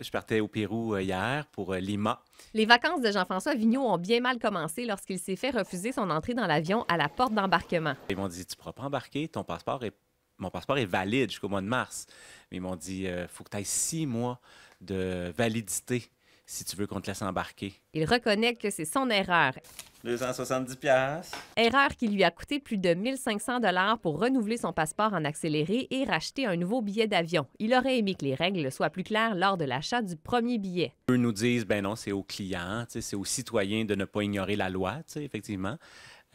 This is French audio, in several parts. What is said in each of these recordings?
Je partais au Pérou euh, hier pour euh, Lima. Les vacances de Jean-François Vigneault ont bien mal commencé lorsqu'il s'est fait refuser son entrée dans l'avion à la porte d'embarquement. Ils m'ont dit Tu ne pourras pas embarquer, ton passeport est... mon passeport est valide jusqu'au mois de mars. Mais ils m'ont dit Il euh, faut que tu aies six mois de validité si tu veux qu'on te laisse embarquer. Il reconnaît que c'est son erreur. 270 pièces. Erreur qui lui a coûté plus de 1500 dollars pour renouveler son passeport en accéléré et racheter un nouveau billet d'avion. Il aurait aimé que les règles soient plus claires lors de l'achat du premier billet. Eux nous disent, ben non, c'est aux clients, c'est aux citoyens de ne pas ignorer la loi, effectivement.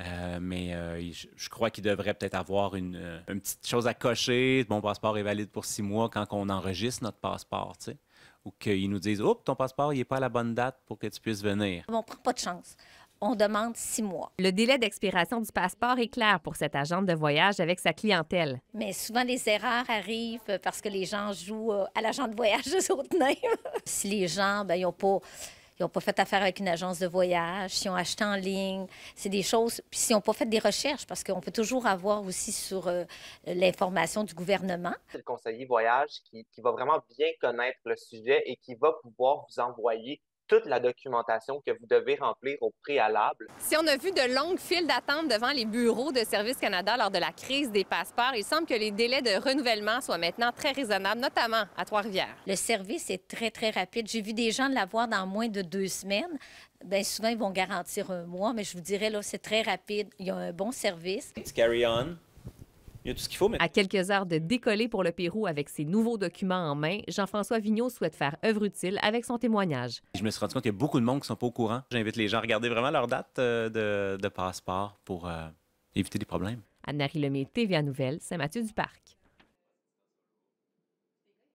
Euh, mais euh, je, crois qu'il devrait peut-être avoir euh, une, petite chose à cocher. Mon passeport est valide pour six mois quand on enregistre notre passeport, tu sais. Ou qu'ils nous disent Oups, ton passeport, il n'est pas à la bonne date pour que tu puisses venir. On ne prend pas de chance. On demande six mois. Le délai d'expiration du passeport est clair pour cette agente de voyage avec sa clientèle. Mais souvent, les erreurs arrivent parce que les gens jouent à l'agent de voyage de autres si les gens, ben, ils n'ont pas ils n'ont pas fait affaire avec une agence de voyage, s'ils ont acheté en ligne. C'est des choses. Puis s'ils n'ont pas fait des recherches, parce qu'on peut toujours avoir aussi sur euh, l'information du gouvernement. C'est le conseiller voyage qui va vraiment bien connaître le sujet et qui va pouvoir vous envoyer toute la documentation que vous devez remplir au préalable. Si on a vu de longues files d'attente devant les bureaux de Service Canada lors de la crise des passeports, il semble que les délais de renouvellement soient maintenant très raisonnables, notamment à Trois-Rivières. Le service est très, très rapide. J'ai vu des gens l'avoir dans moins de deux semaines. Bien, souvent, ils vont garantir un mois, mais je vous dirais, là, c'est très rapide. Il y a un bon service. Il y a tout ce qu'il faut, mais... À quelques heures de décoller pour le Pérou avec ses nouveaux documents en main, Jean-François Vigneault souhaite faire œuvre utile avec son témoignage. Je me suis rendu compte qu'il y a beaucoup de monde qui ne sont pas au courant. J'invite les gens à regarder vraiment leur date euh, de, passeport pour euh, éviter des problèmes. Anne-Marie TVA Nouvelle, Saint-Mathieu-du-Parc.